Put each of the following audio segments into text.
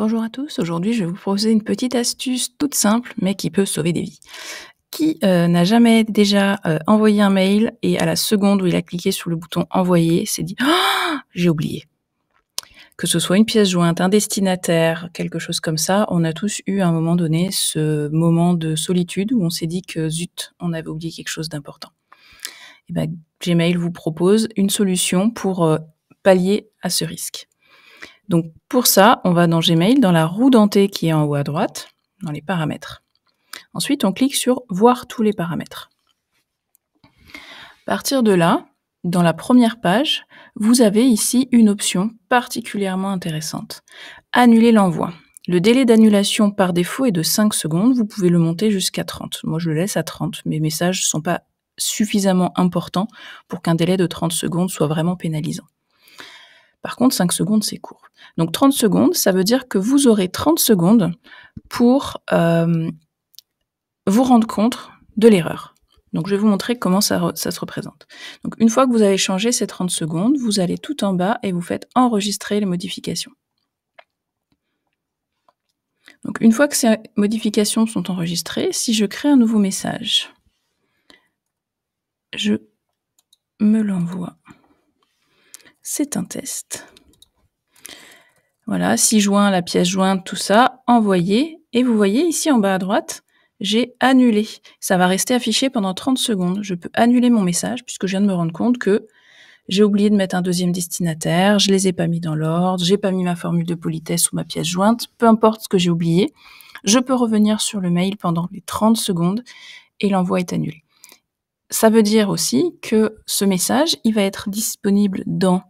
Bonjour à tous, aujourd'hui je vais vous proposer une petite astuce toute simple mais qui peut sauver des vies. Qui euh, n'a jamais déjà euh, envoyé un mail et à la seconde où il a cliqué sur le bouton envoyer s'est dit «Ah, j'ai oublié Que ce soit une pièce jointe, un destinataire, quelque chose comme ça, on a tous eu à un moment donné ce moment de solitude où on s'est dit que zut, on avait oublié quelque chose d'important. Et eh ben, Gmail vous propose une solution pour euh, pallier à ce risque. Donc pour ça, on va dans Gmail, dans la roue dentée qui est en haut à droite, dans les paramètres. Ensuite, on clique sur Voir tous les paramètres. À partir de là, dans la première page, vous avez ici une option particulièrement intéressante. Annuler l'envoi. Le délai d'annulation par défaut est de 5 secondes, vous pouvez le monter jusqu'à 30. Moi je le laisse à 30, mes messages ne sont pas suffisamment importants pour qu'un délai de 30 secondes soit vraiment pénalisant. Par contre, 5 secondes, c'est court. Donc 30 secondes, ça veut dire que vous aurez 30 secondes pour euh, vous rendre compte de l'erreur. Donc je vais vous montrer comment ça, ça, se représente. Donc une fois que vous avez changé ces 30 secondes, vous allez tout en bas et vous faites enregistrer les modifications. Donc une fois que ces modifications sont enregistrées, si je crée un nouveau message, je me l'envoie c'est un test. Voilà, si joint, la pièce jointe, tout ça, envoyer. Et vous voyez ici en bas à droite, j'ai annulé. Ça va rester affiché pendant 30 secondes. Je peux annuler mon message puisque je viens de me rendre compte que j'ai oublié de mettre un deuxième destinataire, je les ai pas mis dans l'ordre, j'ai pas mis ma formule de politesse ou ma pièce jointe, peu importe ce que j'ai oublié. Je peux revenir sur le mail pendant les 30 secondes et l'envoi est annulé. Ça veut dire aussi que ce message, il va être disponible dans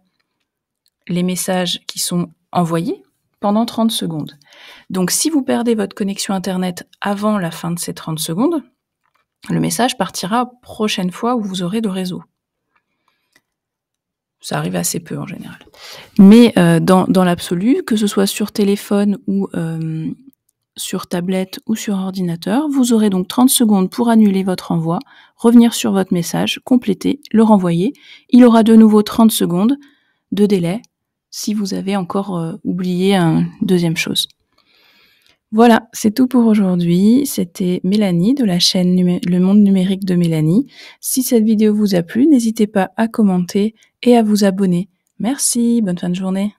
les messages qui sont envoyés pendant 30 secondes. Donc si vous perdez votre connexion Internet avant la fin de ces 30 secondes, le message partira prochaine fois où vous aurez de réseau. Ça arrive assez peu en général. Mais euh, dans, l'absolu, que ce soit sur téléphone ou euh, sur tablette ou sur ordinateur, vous aurez donc 30 secondes pour annuler votre envoi, revenir sur votre message, compléter, le renvoyer. Il aura de nouveau 30 secondes de délai si vous avez encore euh, oublié une deuxième chose. Voilà, c'est tout pour aujourd'hui. C'était Mélanie de la chaîne Le Monde Numérique de Mélanie. Si cette vidéo vous a plu, n'hésitez pas à commenter et à vous abonner. Merci, bonne fin de journée.